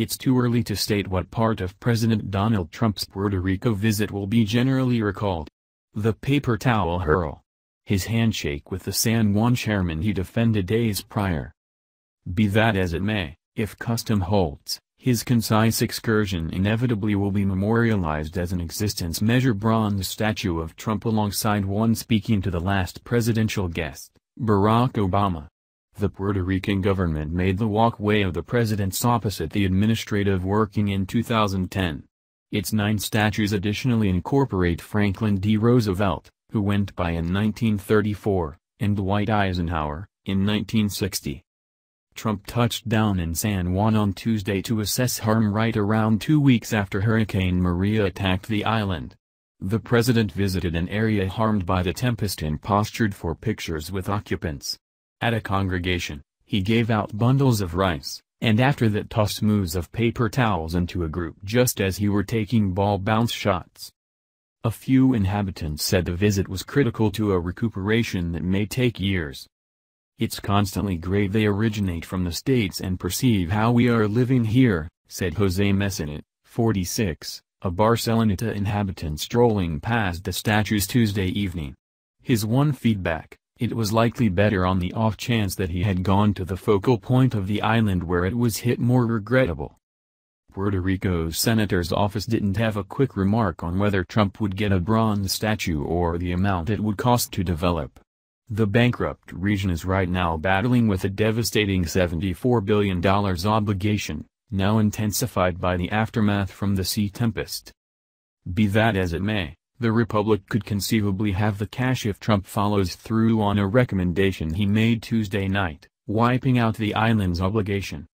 It's too early to state what part of President Donald Trump's Puerto Rico visit will be generally recalled. The paper towel hurl. His handshake with the San Juan chairman he defended days prior. Be that as it may, if custom holds, his concise excursion inevitably will be memorialized as an existence measure bronze statue of Trump alongside one speaking to the last presidential guest, Barack Obama. The Puerto Rican government made the walkway of the president's opposite the administrative working in 2010. Its nine statues additionally incorporate Franklin D. Roosevelt, who went by in 1934, and Dwight Eisenhower, in 1960. Trump touched down in San Juan on Tuesday to assess harm right around two weeks after Hurricane Maria attacked the island. The president visited an area harmed by the tempest and postured for pictures with occupants. At a congregation, he gave out bundles of rice, and after that tossed moves of paper towels into a group just as he were taking ball bounce shots. A few inhabitants said the visit was critical to a recuperation that may take years. It's constantly great they originate from the States and perceive how we are living here, said Jose Messinit, 46, a Barceloneta inhabitant strolling past the statues Tuesday evening. His one feedback, it was likely better on the off chance that he had gone to the focal point of the island where it was hit more regrettable. Puerto Rico's senator's office didn't have a quick remark on whether Trump would get a bronze statue or the amount it would cost to develop. The bankrupt region is right now battling with a devastating $74 billion obligation, now intensified by the aftermath from the sea tempest. Be that as it may, the Republic could conceivably have the cash if Trump follows through on a recommendation he made Tuesday night, wiping out the island's obligation.